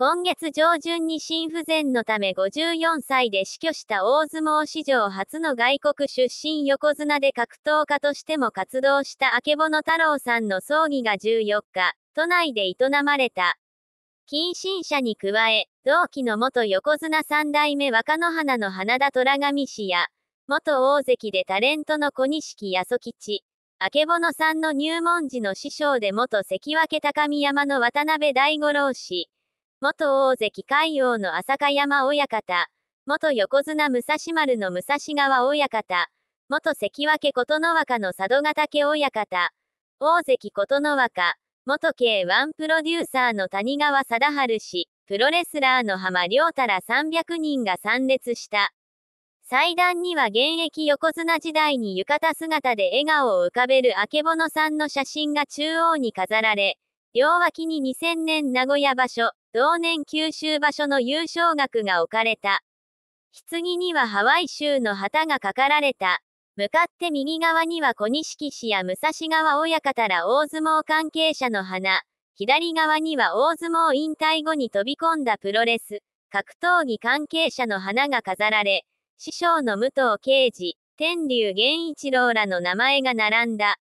今月上旬に心不全のため54歳で死去した大相撲史上初の外国出身横綱で格闘家としても活動した明の太郎さんの葬儀が14日、都内で営まれた。近親者に加え、同期の元横綱三代目若野花の花田虎上氏や、元大関でタレントの小錦八十吉、のさんの入門時の師匠で元関脇高見山の渡辺大五郎氏、元大関海王の浅香山親方、元横綱武蔵丸の武蔵川親方、元関脇琴ノ若の佐渡ヶ岳親方、大関琴ノ若、元 K1 プロデューサーの谷川貞治氏、プロレスラーの浜良太ら300人が参列した。祭壇には現役横綱時代に浴衣姿で笑顔を浮かべる明けぼのさんの写真が中央に飾られ、両脇に2000年名古屋場所、同年九州場所の優勝額が置かれた。棺にはハワイ州の旗がかかられた。向かって右側には小錦氏や武蔵川親方ら大相撲関係者の花。左側には大相撲引退後に飛び込んだプロレス、格闘技関係者の花が飾られ、師匠の武藤敬司、天竜源一郎らの名前が並んだ。